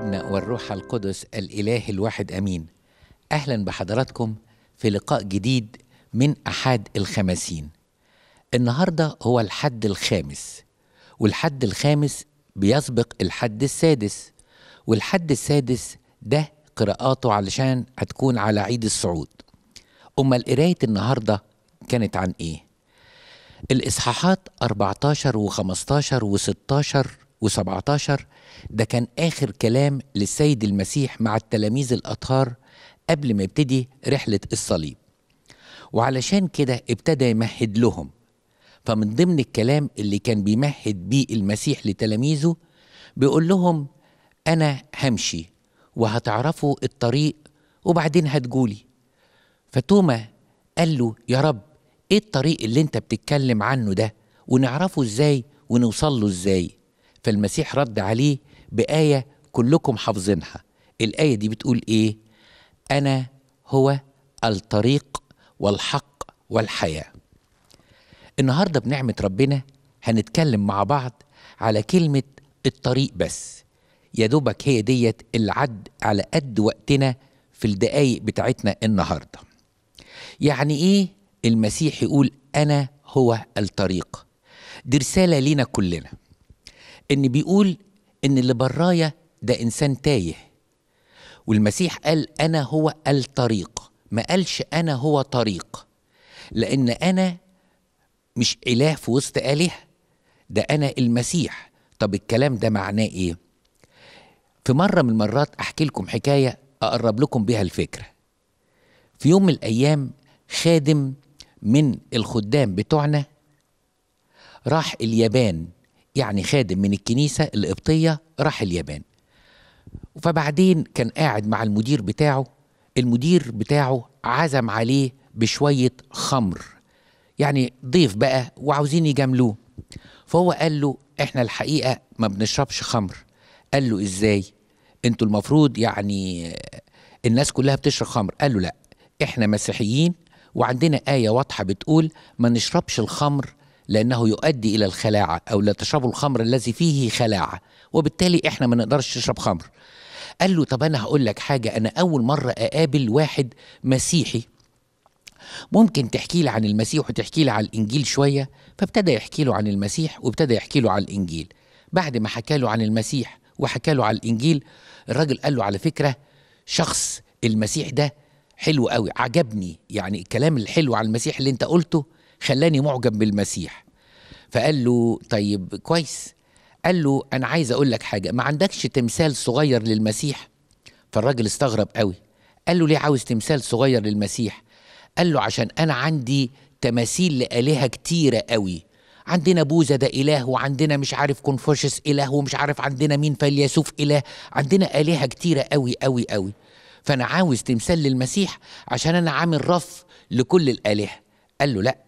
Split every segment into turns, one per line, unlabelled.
والابن والروح القدس الاله الواحد امين اهلا بحضراتكم في لقاء جديد من احد الخمسين النهارده هو الحد الخامس والحد الخامس بيسبق الحد السادس والحد السادس ده قراءاته علشان هتكون على عيد الصعود أما قراية النهاردة كانت عن إيه؟ الإصحاحات 14 و15 و16 و17 ده كان آخر كلام للسيد المسيح مع التلاميذ الأطهار قبل ما يبتدي رحلة الصليب وعلشان كده ابتدى يمهد لهم فمن ضمن الكلام اللي كان بيمهد بيه المسيح لتلاميذه بيقول لهم أنا همشي وهتعرفوا الطريق وبعدين هتجولي فتوما قال له يا رب ايه الطريق اللي انت بتتكلم عنه ده ونعرفه ازاي ونوصل له ازاي فالمسيح رد عليه بآية كلكم حافظينها الآية دي بتقول إيه أنا هو الطريق والحق والحياة النهاردة بنعمة ربنا هنتكلم مع بعض على كلمة الطريق بس يا دوبك هي ديت اللي عد على قد وقتنا في الدقايق بتاعتنا النهارده يعني ايه المسيح يقول انا هو الطريق دي رساله لينا كلنا ان بيقول ان اللي برايا ده انسان تايه والمسيح قال انا هو الطريق ما قالش انا هو طريق لان انا مش اله في وسط اله ده انا المسيح طب الكلام ده معناه ايه في مره من المرات احكي لكم حكايه اقرب لكم بيها الفكره في يوم من الايام خادم من الخدام بتوعنا راح اليابان يعني خادم من الكنيسة القبطية راح اليابان فبعدين كان قاعد مع المدير بتاعه المدير بتاعه عزم عليه بشوية خمر يعني ضيف بقى وعاوزين يجاملوه فهو قال له احنا الحقيقة ما بنشربش خمر قال له ازاي انتوا المفروض يعني الناس كلها بتشرب خمر قال له لا احنا مسيحيين وعندنا آية واضحة بتقول ما نشربش الخمر لأنه يؤدي إلى الخلاعة أو لا تشربوا الخمر الذي فيه خلاعة وبالتالي إحنا ما نقدرش نشرب خمر قال له طب أنا هقول لك حاجة أنا أول مرة أقابل واحد مسيحي ممكن تحكي لي عن المسيح وتحكي لي عن الإنجيل شوية فابتدى يحكي له عن المسيح وابتدى يحكي له عن الإنجيل بعد ما حكى له عن المسيح وحكى له عن الإنجيل الراجل قال له على فكرة شخص المسيح ده حلو قوي عجبني يعني الكلام الحلو عن المسيح اللي انت قلته خلاني معجب بالمسيح فقال له طيب كويس قال له انا عايز اقول لك حاجه ما عندكش تمثال صغير للمسيح فالراجل استغرب قوي قال له ليه عاوز تمثال صغير للمسيح قال له عشان انا عندي تماثيل لالهه كتيره قوي عندنا بوذا ده اله وعندنا مش عارف كونفوشس اله ومش عارف عندنا مين فيلسوف اله عندنا الهه كتيره قوي قوي قوي فانا عاوز تمثال للمسيح عشان انا عامل رف لكل الالهه قال له لا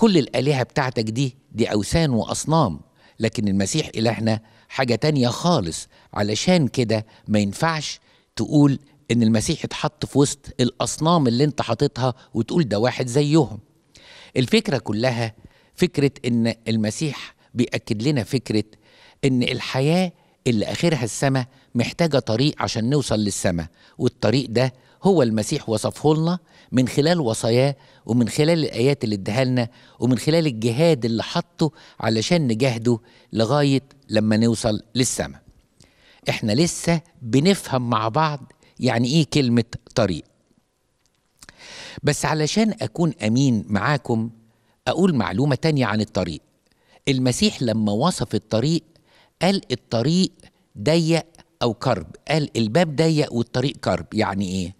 كل الآلهة بتاعتك دي دي أوثان وأصنام لكن المسيح إلهنا حاجة تانية خالص علشان كده ما ينفعش تقول إن المسيح اتحط في وسط الأصنام اللي أنت حاططها وتقول ده واحد زيهم الفكرة كلها فكرة إن المسيح بيأكد لنا فكرة إن الحياة اللي آخرها السماء محتاجة طريق عشان نوصل للسماء والطريق ده هو المسيح وصفه لنا من خلال وصاياه ومن خلال الآيات اللي اداها لنا ومن خلال الجهاد اللي حطه علشان نجاهده لغاية لما نوصل للسماء احنا لسه بنفهم مع بعض يعني ايه كلمة طريق بس علشان أكون أمين معاكم أقول معلومة تانية عن الطريق المسيح لما وصف الطريق قال الطريق ضيق أو كرب قال الباب ضيق والطريق كرب يعني إيه؟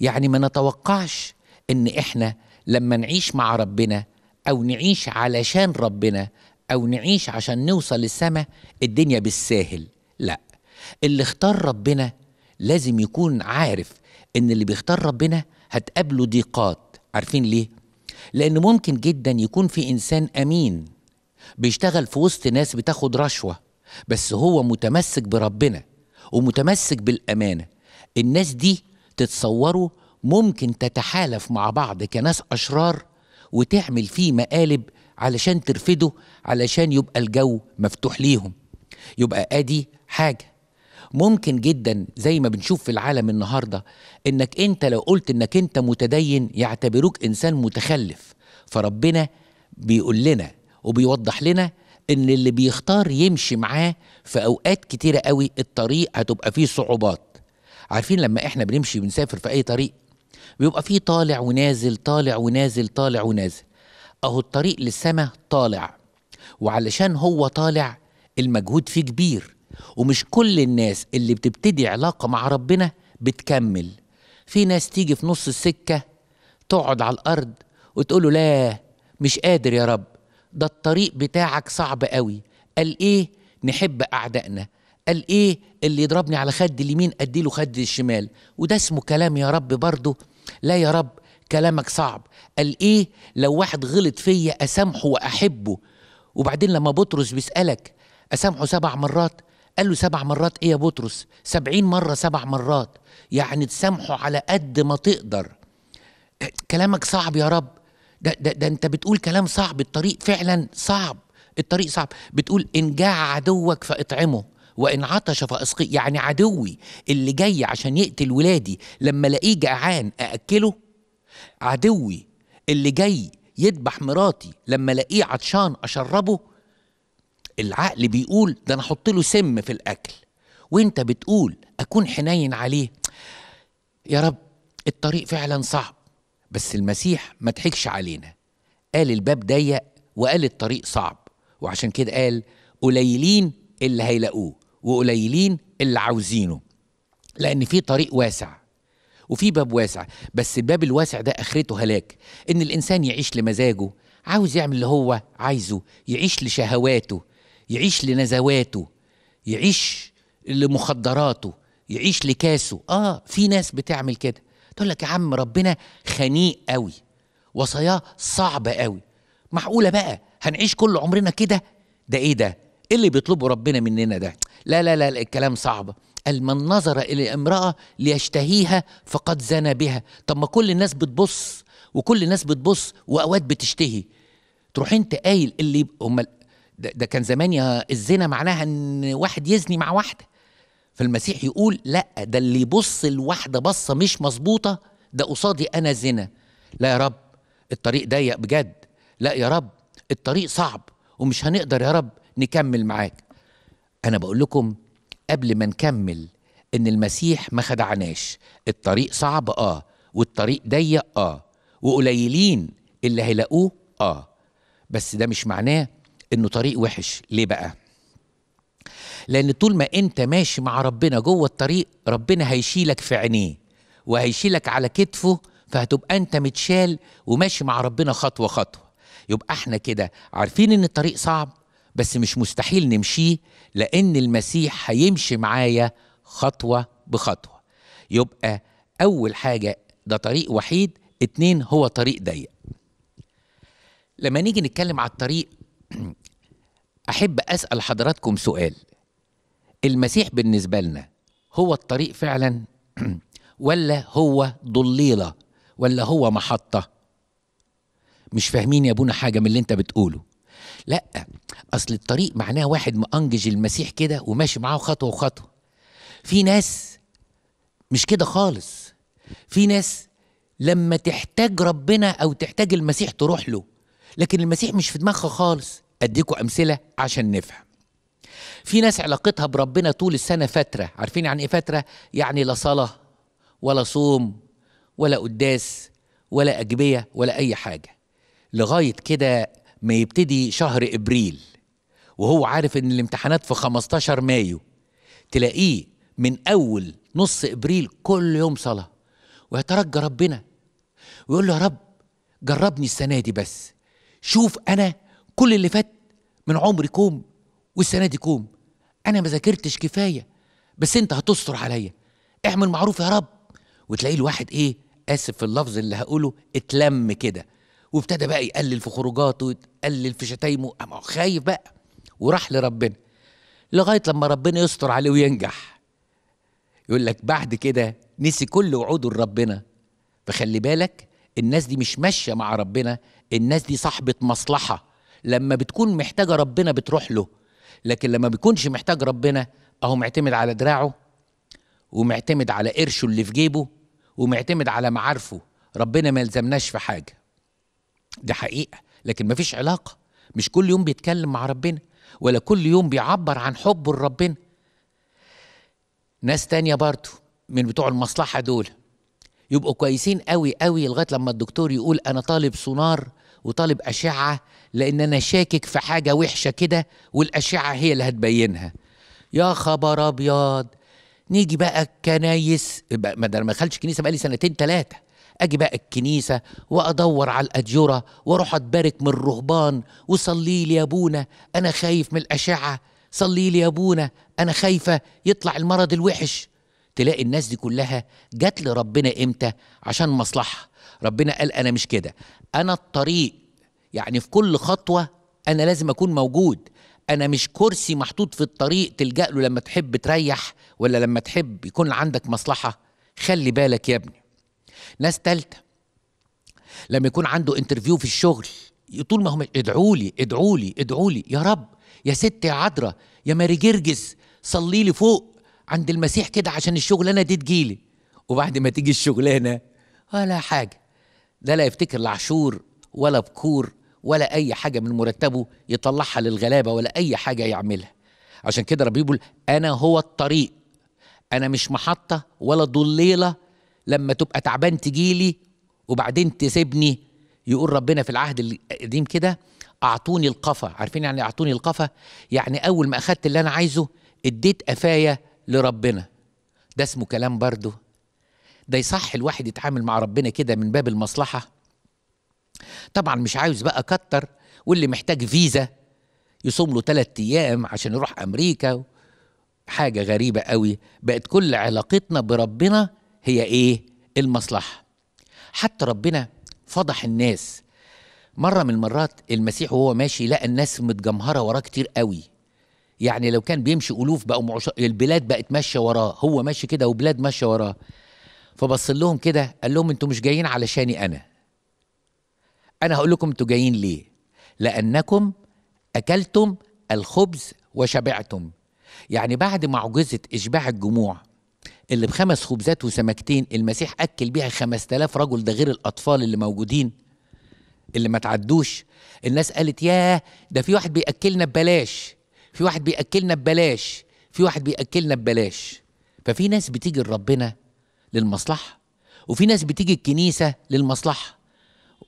يعني ما نتوقعش ان احنا لما نعيش مع ربنا او نعيش علشان ربنا او نعيش عشان نوصل للسماء الدنيا بالساهل لا اللي اختار ربنا لازم يكون عارف ان اللي بيختار ربنا هتقابله ضيقات عارفين ليه لان ممكن جدا يكون في انسان امين بيشتغل في وسط ناس بتاخد رشوه بس هو متمسك بربنا ومتمسك بالامانه الناس دي تتصوروا ممكن تتحالف مع بعض كناس أشرار وتعمل فيه مقالب علشان ترفده علشان يبقى الجو مفتوح ليهم يبقى ادي حاجه ممكن جدا زي ما بنشوف في العالم النهارده انك انت لو قلت انك انت متدين يعتبروك انسان متخلف فربنا بيقول لنا وبيوضح لنا ان اللي بيختار يمشي معاه في اوقات كتيره قوي الطريق هتبقى فيه صعوبات عارفين لما احنا بنمشي بنسافر في اي طريق بيبقى فيه طالع ونازل طالع ونازل طالع ونازل اهو الطريق للسماء طالع وعلشان هو طالع المجهود فيه كبير ومش كل الناس اللي بتبتدي علاقة مع ربنا بتكمل في ناس تيجي في نص السكة تقعد على الأرض وتقوله لا مش قادر يا رب ده الطريق بتاعك صعب قوي قال ايه نحب أعدائنا قال ايه اللي يضربني على خد اليمين اديله خد الشمال وده اسمه كلام يا رب برضه لا يا رب كلامك صعب قال ايه لو واحد غلط فيا اسامحه واحبه وبعدين لما بطرس بيسالك اسامحه سبع مرات قال له سبع مرات ايه يا بطرس سبعين مرة سبع مرات يعني تسامحه على قد ما تقدر كلامك صعب يا رب ده, ده, ده انت بتقول كلام صعب الطريق فعلا صعب الطريق صعب بتقول ان جاع عدوك فاطعمه وإن عطش فأسقي يعني عدوي اللي جاي عشان يقتل ولادي لما الاقيه جعان أأكله عدوي اللي جاي يذبح مراتي لما الاقيه عطشان أشربه العقل بيقول ده أنا أحط له سم في الأكل وأنت بتقول أكون حنين عليه يا رب الطريق فعلا صعب بس المسيح ما ضحكش علينا قال الباب ضيق وقال الطريق صعب وعشان كده قال قليلين اللي هيلاقوه وقليلين اللي عاوزينه لان في طريق واسع وفي باب واسع بس الباب الواسع ده اخرته هلاك ان الانسان يعيش لمزاجه عاوز يعمل اللي هو عايزه يعيش لشهواته يعيش لنزواته يعيش لمخدراته يعيش لكاسه اه في ناس بتعمل كده تقول لك يا عم ربنا خنيق قوي وصاياه صعبه قوي معقوله بقى هنعيش كل عمرنا كده ده ايه ده ايه اللي بيطلبه ربنا مننا ده لا لا لا الكلام صعب قال من نظر الى امراه ليشتهيها فقد زنى بها طب ما كل الناس بتبص وكل الناس بتبص واوقات بتشتهي تروح انت قايل اللي امال ده كان زمان يا الزنا معناها ان واحد يزني مع واحده فالمسيح يقول لا ده اللي يبص الواحده بصه مش مظبوطه ده قصادي انا زنا لا يا رب الطريق ضيق بجد لا يا رب الطريق صعب ومش هنقدر يا رب نكمل معاك انا بقول لكم قبل ما نكمل ان المسيح ما خدعناش الطريق صعب اه والطريق ضيق اه وقليلين اللي هيلاقوه اه بس ده مش معناه انه طريق وحش ليه بقى لان طول ما انت ماشي مع ربنا جوه الطريق ربنا هيشيلك في عينيه وهيشيلك على كتفه فهتبقى انت متشال وماشي مع ربنا خطوه خطوه يبقى احنا كده عارفين ان الطريق صعب بس مش مستحيل نمشيه لأن المسيح هيمشي معايا خطوة بخطوة يبقى أول حاجة ده طريق وحيد اتنين هو طريق ضيق لما نيجي نتكلم على الطريق أحب أسأل حضراتكم سؤال المسيح بالنسبة لنا هو الطريق فعلا ولا هو ضليلة ولا هو محطة مش فاهمين يا ابونا حاجة من اللي انت بتقوله لا اصل الطريق معناه واحد مأنجج المسيح كده وماشي معاه خطوه وخطوه في ناس مش كده خالص في ناس لما تحتاج ربنا او تحتاج المسيح تروح له لكن المسيح مش في دماغها خالص اديكوا امثله عشان نفهم في ناس علاقتها بربنا طول السنه فتره عارفين يعني ايه فتره يعني لا صلاه ولا صوم ولا قداس ولا اجبيه ولا اي حاجه لغايه كده ما يبتدي شهر ابريل وهو عارف ان الامتحانات في 15 مايو تلاقيه من اول نص ابريل كل يوم صلاه ويترجى ربنا ويقول له يا رب جربني السنه دي بس شوف انا كل اللي فات من عمري كوم والسنه دي كوم انا ما ذاكرتش كفايه بس انت هتستر عليا اعمل معروف يا رب وتلاقيه الواحد ايه اسف في اللفظ اللي هقوله اتلم كده وابتدى بقى يقلل في خروجاته ويقلل في شتايمه اما خايف بقى وراح لربنا لغايه لما ربنا يستر عليه وينجح يقول لك بعد كده نسي كل وعوده لربنا فخلي بالك الناس دي مش ماشيه مع ربنا الناس دي صاحبه مصلحه لما بتكون محتاجه ربنا بتروح له لكن لما بيكونش محتاج ربنا اهو معتمد على دراعه ومعتمد على قرشه اللي في جيبه ومعتمد على معارفه ربنا ما يلزمناش في حاجه دي حقيقه لكن مفيش علاقه مش كل يوم بيتكلم مع ربنا ولا كل يوم بيعبر عن حبه لربنا ناس تانية برضه من بتوع المصلحة دول يبقوا كويسين قوي قوي لغاية لما الدكتور يقول أنا طالب سونار وطالب أشعة لأن أنا شاكك في حاجة وحشة كده والأشعة هي اللي هتبينها يا خبر أبيض نيجي بقى الكنايس ما ده أنا ما دخلتش كنيسة بقالي سنتين تلاتة اجي بقى الكنيسه وادور على الاديوره واروح اتبارك من الرهبان وصلي لي يا ابونا انا خايف من الاشعه صلي لي يا ابونا انا خايفه يطلع المرض الوحش تلاقي الناس دي كلها جت لربنا امتى عشان مصلحه ربنا قال انا مش كده انا الطريق يعني في كل خطوه انا لازم اكون موجود انا مش كرسي محطوط في الطريق تلجا له لما تحب تريح ولا لما تحب يكون عندك مصلحه خلي بالك يا ابني ناس تالتة لما يكون عنده انترفيو في الشغل طول ما هم ادعوا لي ادعوا لي ادعوا لي يا رب يا ست يا عدرا يا ماري جرجس صلي لي فوق عند المسيح كده عشان الشغلانه دي تجيلي وبعد ما تيجي الشغلانه ولا حاجه ده لا يفتكر لا ولا بكور ولا اي حاجه من مرتبه يطلعها للغلابه ولا اي حاجه يعملها عشان كده ربنا بيقول انا هو الطريق انا مش محطه ولا ضليله لما تبقى تعبان تجيلي وبعدين تسيبني يقول ربنا في العهد القديم كده اعطوني القفا عارفين يعني إيه اعطوني القفا يعني اول ما اخدت اللي انا عايزه اديت قفايا لربنا ده اسمه كلام برضه ده يصح الواحد يتعامل مع ربنا كده من باب المصلحه طبعا مش عاوز بقى كتر واللي محتاج فيزا يصوم له ثلاث ايام عشان يروح امريكا حاجه غريبه قوي بقت كل علاقتنا بربنا هي ايه المصلحه حتى ربنا فضح الناس مره من المرات المسيح وهو ماشي لقى الناس متجمهره وراه كتير قوي يعني لو كان بيمشي الوف بقوا معش... البلاد بقت ماشيه وراه هو ماشي كده وبلاد ماشيه وراه فبص لهم كده قال لهم انتوا مش جايين علشاني انا انا هقول لكم انتوا جايين ليه لانكم اكلتم الخبز وشبعتم يعني بعد معجزه اشباع الجموع اللي بخمس خبزات وسمكتين المسيح أكل بيها 5000 رجل ده غير الأطفال اللي موجودين اللي ما تعدوش الناس قالت ياه ده في واحد بيأكلنا ببلاش في واحد بيأكلنا ببلاش في واحد بيأكلنا ببلاش ففي ناس بتيجي لربنا للمصلحة وفي ناس بتيجي الكنيسة للمصلحة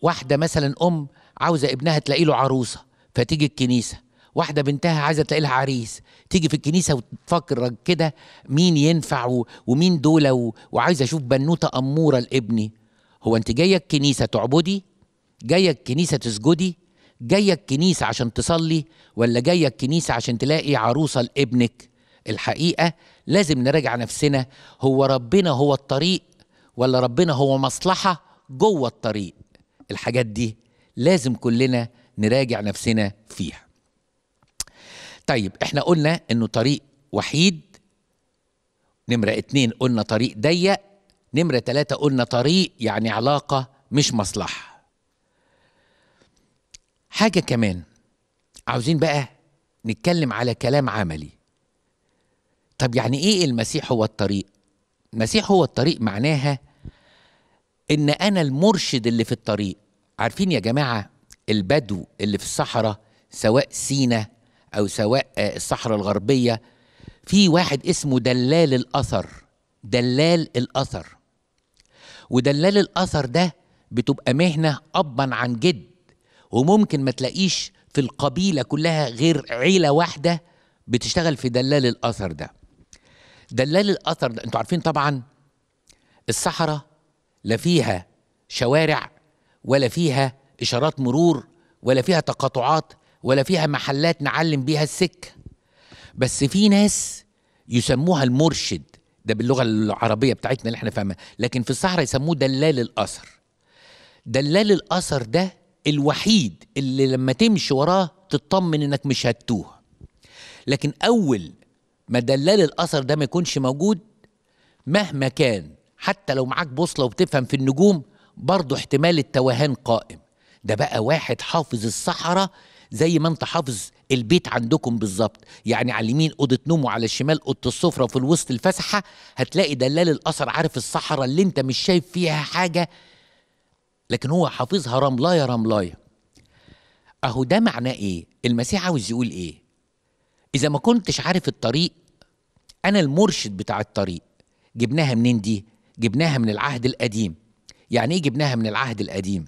واحدة مثلا أم عاوزة ابنها تلاقي له عروسة فتيجي الكنيسة واحده بنتها عايزه تلاقي لها عريس تيجي في الكنيسه وتفكر كده مين ينفع ومين دول وعايزه اشوف بنوته اموره لابني هو انت جايه الكنيسه تعبدي جايه الكنيسه تسجدي جايه الكنيسه عشان تصلي ولا جايه الكنيسه عشان تلاقي عروسه لابنك الحقيقه لازم نراجع نفسنا هو ربنا هو الطريق ولا ربنا هو مصلحه جوه الطريق الحاجات دي لازم كلنا نراجع نفسنا فيها طيب احنا قلنا انه طريق وحيد نمرة اتنين قلنا طريق ضيق نمرة تلاتة قلنا طريق يعني علاقة مش مصلحة حاجة كمان عاوزين بقى نتكلم على كلام عملي طب يعني ايه المسيح هو الطريق المسيح هو الطريق معناها ان انا المرشد اللي في الطريق عارفين يا جماعة البدو اللي في الصحراء سواء سينا او سواء آه، الصحراء الغربيه في واحد اسمه دلال الاثر دلال الاثر ودلال الاثر ده بتبقى مهنه ابا عن جد وممكن ما تلاقيش في القبيله كلها غير عيله واحده بتشتغل في دلال الاثر ده دلال الاثر ده انتوا عارفين طبعا الصحراء لا فيها شوارع ولا فيها اشارات مرور ولا فيها تقاطعات ولا فيها محلات نعلم بيها السكه بس في ناس يسموها المرشد ده باللغه العربيه بتاعتنا اللي احنا فاهمها لكن في الصحراء يسموه دلال الاثر دلال الاثر ده الوحيد اللي لما تمشي وراه تطمن انك مش هتتوه لكن اول ما دلال الاثر ده ما يكونش موجود مهما كان حتى لو معاك بوصله وبتفهم في النجوم برضه احتمال التوهان قائم ده بقى واحد حافظ الصحراء زي ما انت حافظ البيت عندكم بالظبط يعني على اليمين اوضه نوم وعلى الشمال اوضه السفره في الوسط الفسحه هتلاقي دلال الاثر عارف الصحراء اللي انت مش شايف فيها حاجه لكن هو حافظها رملايه رملايه اهو ده معناه ايه المسيح عاوز يقول ايه اذا ما كنتش عارف الطريق انا المرشد بتاع الطريق جبناها منين دي جبناها من العهد القديم يعني ايه جبناها من العهد القديم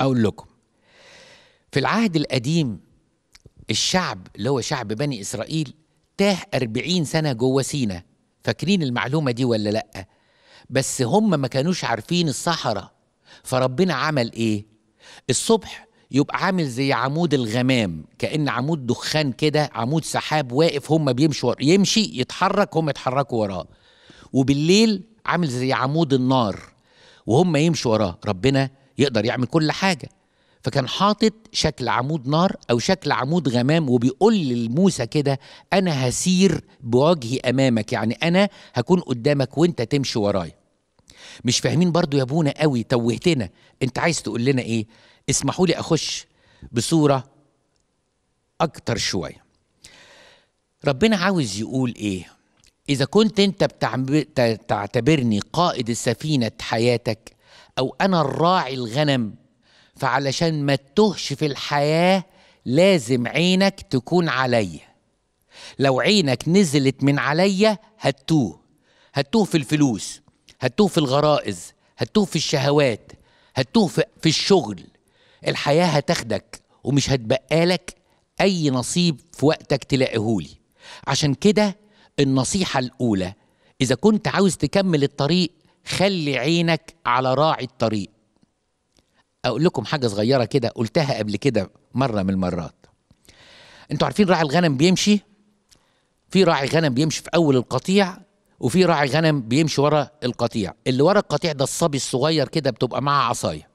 اقول لكم في العهد القديم الشعب اللي هو شعب بني إسرائيل تاه أربعين سنة جوه سينا فاكرين المعلومة دي ولا لأ بس هم ما كانوش عارفين الصحراء فربنا عمل إيه الصبح يبقى عامل زي عمود الغمام كأن عمود دخان كده عمود سحاب واقف هم بيمشوا يمشي يتحرك هم يتحركوا وراه وبالليل عامل زي عمود النار وهم يمشوا وراه ربنا يقدر يعمل كل حاجة فكان حاطط شكل عمود نار او شكل عمود غمام وبيقول لموسى كده انا هسير بوجهي امامك يعني انا هكون قدامك وانت تمشي ورايا مش فاهمين برضو يا ابونا قوي توهتنا انت عايز تقول لنا ايه اسمحوا لي اخش بصوره اكتر شويه ربنا عاوز يقول ايه اذا كنت انت بتعتبرني قائد سفينه حياتك او انا الراعي الغنم فعلشان ما تتوهش في الحياة لازم عينك تكون عليا لو عينك نزلت من عليا هتتوه هتتوه في الفلوس هتتوه في الغرائز هتتوه في الشهوات هتتوه في الشغل الحياة هتاخدك ومش هتبقالك أي نصيب في وقتك تلاقيهولي عشان كده النصيحة الأولى إذا كنت عاوز تكمل الطريق خلي عينك على راعي الطريق اقول لكم حاجه صغيره كده قلتها قبل كده مره من المرات انتوا عارفين راعي الغنم بيمشي في راعي غنم بيمشي في اول القطيع وفي راعي غنم بيمشي ورا القطيع اللي ورا القطيع ده الصبي الصغير كده بتبقى معاه عصايه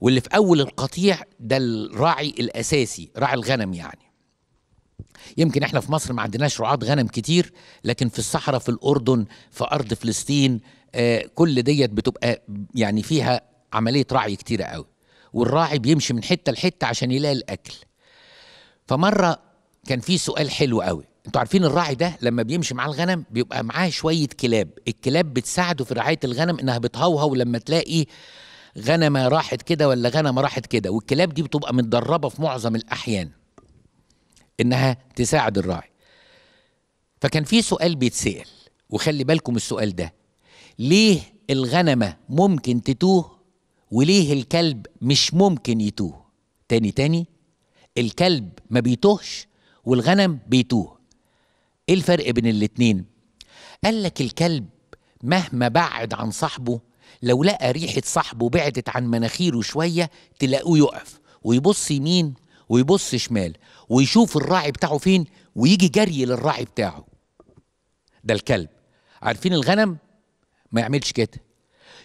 واللي في اول القطيع ده الراعي الاساسي راعي الغنم يعني يمكن احنا في مصر ما عندناش رعاة غنم كتير لكن في الصحراء في الاردن في ارض فلسطين آه كل ديت بتبقى يعني فيها عمليه رعي كتيره قوي والراعي بيمشي من حته لحته عشان يلاقي الاكل فمره كان في سؤال حلو قوي انتوا عارفين الراعي ده لما بيمشي مع الغنم بيبقى معاه شويه كلاب الكلاب بتساعده في رعايه الغنم انها بتهوهو لما تلاقي غنمه راحت كده ولا غنمه راحت كده والكلاب دي بتبقى متدربه في معظم الاحيان انها تساعد الراعي فكان في سؤال بيتسال وخلي بالكم السؤال ده ليه الغنمه ممكن تتوه وليه الكلب مش ممكن يتوه تاني تاني الكلب ما بيتوهش والغنم بيتوه ايه الفرق بين الاتنين قال لك الكلب مهما بعد عن صاحبه لو لقى ريحة صاحبه بعدت عن مناخيره شوية تلاقوه يقف ويبص يمين ويبص شمال ويشوف الراعي بتاعه فين ويجي جري للراعي بتاعه ده الكلب عارفين الغنم ما يعملش كده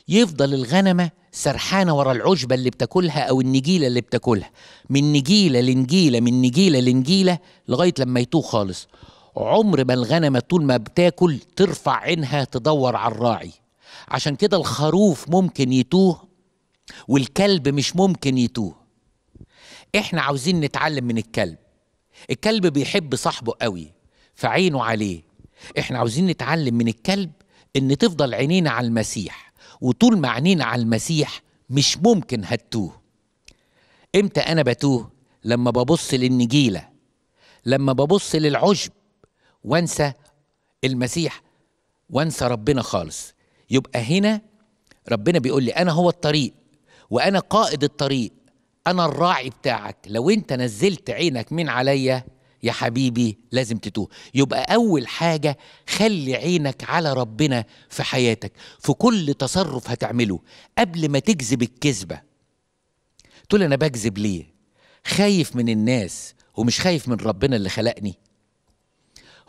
يفضل الغنمة سرحانه ورا العشبه اللي بتاكلها او النجيله اللي بتاكلها من نجيله لنجيله من نجيله لنجيله لغايه لما يتوه خالص عمر ما الغنمه طول ما بتاكل ترفع عينها تدور على الراعي عشان كده الخروف ممكن يتوه والكلب مش ممكن يتوه احنا عاوزين نتعلم من الكلب الكلب بيحب صاحبه قوي فعينه عليه احنا عاوزين نتعلم من الكلب ان تفضل عينينا على المسيح وطول ما عينينا على المسيح مش ممكن هتوه امتى انا بتوه لما ببص للنجيله لما ببص للعشب وانسى المسيح وانسى ربنا خالص يبقى هنا ربنا بيقول لي انا هو الطريق وانا قائد الطريق انا الراعي بتاعك لو انت نزلت عينك من عليا يا حبيبي لازم تتوه يبقى أول حاجة خلي عينك على ربنا في حياتك في كل تصرف هتعمله قبل ما تكذب الكذبة تقول أنا بكذب ليه خايف من الناس ومش خايف من ربنا اللي خلقني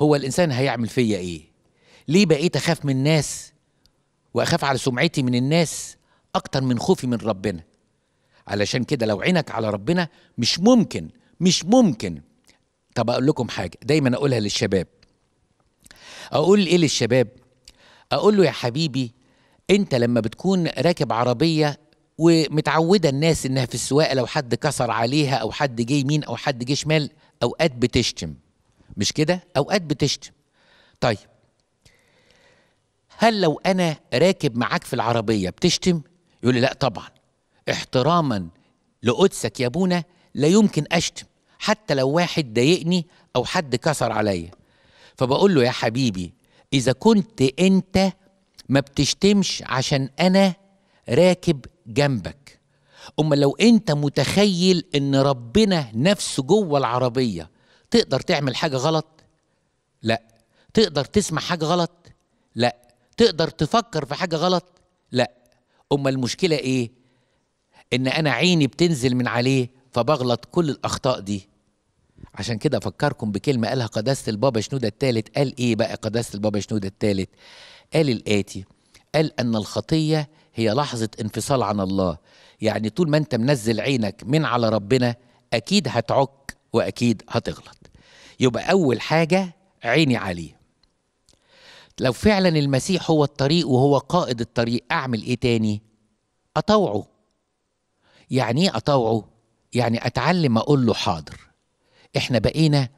هو الإنسان هيعمل فيا إيه ليه بقيت أخاف من الناس وأخاف على سمعتي من الناس أكتر من خوفي من ربنا علشان كده لو عينك على ربنا مش ممكن مش ممكن طب اقول لكم حاجه دايما اقولها للشباب اقول ايه للشباب اقول له يا حبيبي انت لما بتكون راكب عربيه ومتعوده الناس انها في السواقه لو حد كسر عليها او حد جه يمين او حد جه شمال اوقات بتشتم مش كده اوقات بتشتم طيب هل لو انا راكب معاك في العربيه بتشتم يقول لي لا طبعا احتراما لقدسك يا ابونا لا يمكن اشتم حتى لو واحد ضايقني او حد كسر عليا فبقول له يا حبيبي اذا كنت انت ما بتشتمش عشان انا راكب جنبك اما لو انت متخيل ان ربنا نفسه جوه العربيه تقدر تعمل حاجه غلط لا تقدر تسمع حاجه غلط لا تقدر تفكر في حاجه غلط لا اما المشكله ايه ان انا عيني بتنزل من عليه فبغلط كل الأخطاء دي عشان كده أفكركم بكلمة قالها قداسة البابا شنودة الثالث قال إيه بقى قداسة البابا شنودة الثالث قال الآتي قال أن الخطية هي لحظة انفصال عن الله يعني طول ما أنت منزل عينك من على ربنا أكيد هتعك وأكيد هتغلط يبقى أول حاجة عيني عليه لو فعلا المسيح هو الطريق وهو قائد الطريق أعمل إيه تاني؟ أطوعه يعني إيه أطوعه؟ يعني اتعلم اقول له حاضر احنا بقينا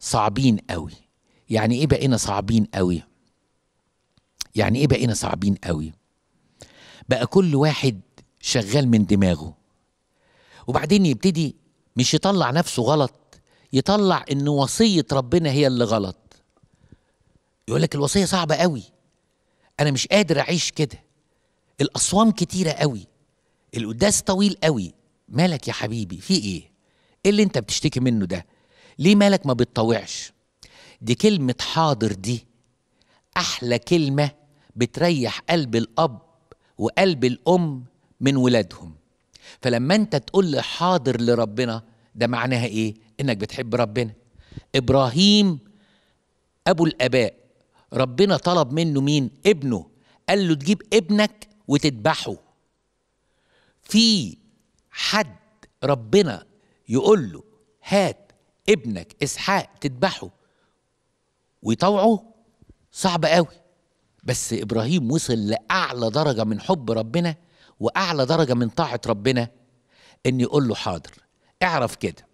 صعبين قوي يعني ايه بقينا صعبين قوي يعني ايه بقينا صعبين قوي بقى كل واحد شغال من دماغه وبعدين يبتدي مش يطلع نفسه غلط يطلع ان وصيه ربنا هي اللي غلط يقول لك الوصيه صعبه قوي انا مش قادر اعيش كده الاصوام كتيره قوي القداس طويل قوي مالك يا حبيبي في ايه ايه اللي انت بتشتكي منه ده ليه مالك ما بتطوعش دي كلمه حاضر دي احلى كلمه بتريح قلب الاب وقلب الام من ولادهم فلما انت تقول لي حاضر لربنا ده معناها ايه انك بتحب ربنا ابراهيم ابو الاباء ربنا طلب منه مين ابنه قال له تجيب ابنك وتذبحه في حد ربنا يقول له هات ابنك اسحاق تذبحه ويطوعه صعب قوي بس ابراهيم وصل لاعلى درجه من حب ربنا واعلى درجه من طاعه ربنا ان يقول له حاضر اعرف كده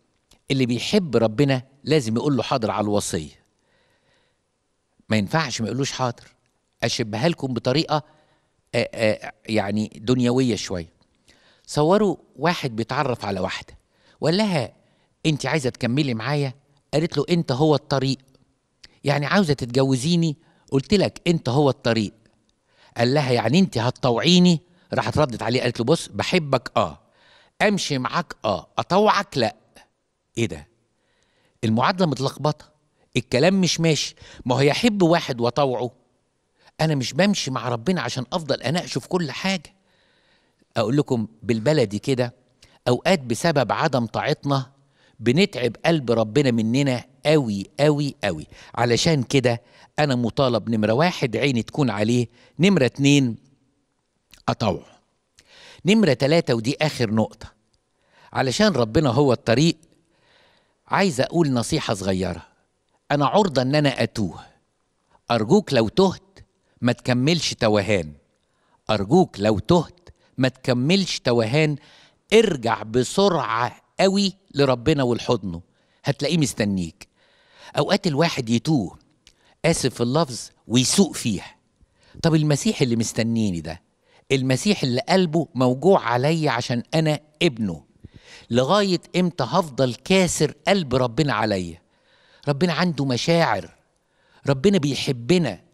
اللي بيحب ربنا لازم يقول له حاضر على الوصيه ما ينفعش ما يقولوش حاضر اشبهها لكم بطريقه آآ آآ يعني دنيويه شويه صوروا واحد بيتعرف على واحده وقال لها انت عايزه تكملي معايا قالت له انت هو الطريق يعني عاوزه تتجوزيني قلت لك انت هو الطريق قال لها يعني انت هتطوعيني راحت ردت عليه قالت له بص بحبك اه امشي معاك اه اطوعك لا ايه ده المعادله متلخبطه الكلام مش ماشي ما هو يحب واحد وطوعه انا مش بمشي مع ربنا عشان افضل اناقشه في كل حاجه اقول لكم بالبلدي كده اوقات بسبب عدم طاعتنا بنتعب قلب ربنا مننا قوي قوي قوي علشان كده انا مطالب نمره واحد عيني تكون عليه نمره اتنين اطوعه نمره تلاته ودي اخر نقطه علشان ربنا هو الطريق عايز اقول نصيحه صغيره انا عرضه ان انا اتوه ارجوك لو تهت ما تكملش توهان ارجوك لو تهت ما تكملش توهان ارجع بسرعة قوي لربنا ولحضنه هتلاقيه مستنيك أوقات الواحد يتوه آسف في اللفظ ويسوق فيها طب المسيح اللي مستنيني ده المسيح اللي قلبه موجوع عليا عشان أنا ابنه لغاية إمتى هفضل كاسر قلب ربنا عليا ربنا عنده مشاعر ربنا بيحبنا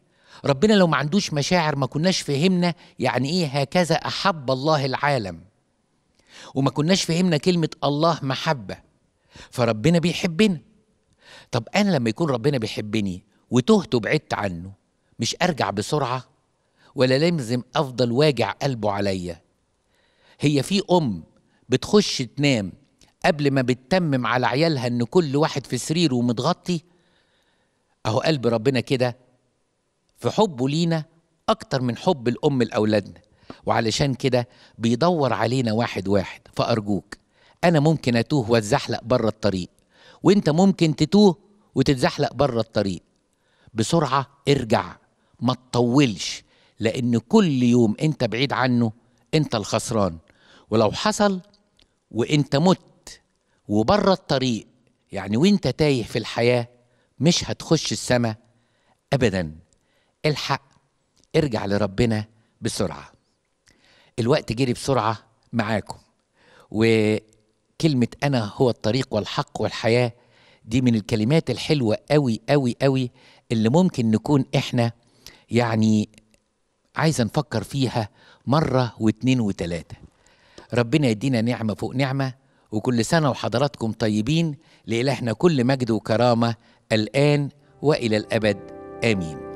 ربنا لو ما عندوش مشاعر ما كناش فهمنا يعني ايه هكذا احب الله العالم وما كناش فهمنا كلمه الله محبه فربنا بيحبنا طب انا لما يكون ربنا بيحبني وتهت وبعدت عنه مش ارجع بسرعه ولا لازم افضل واجع قلبه عليا هي في ام بتخش تنام قبل ما بتتمم على عيالها ان كل واحد في سريره ومتغطي اهو قلب ربنا كده في حبه لينا أكتر من حب الأم لأولادنا وعلشان كده بيدور علينا واحد واحد فأرجوك أنا ممكن أتوه وأتزحلق بره الطريق وأنت ممكن تتوه وتتزحلق بره الطريق بسرعة ارجع ما تطولش لأن كل يوم أنت بعيد عنه أنت الخسران ولو حصل وأنت مت وبره الطريق يعني وأنت تايه في الحياة مش هتخش السما أبداً الحق ارجع لربنا بسرعة الوقت جري بسرعة معاكم وكلمة أنا هو الطريق والحق والحياة دي من الكلمات الحلوة قوي قوي قوي اللي ممكن نكون إحنا يعني عايز نفكر فيها مرة واتنين وتلاتة ربنا يدينا نعمة فوق نعمة وكل سنة وحضراتكم طيبين لإلهنا كل مجد وكرامة الآن وإلى الأبد آمين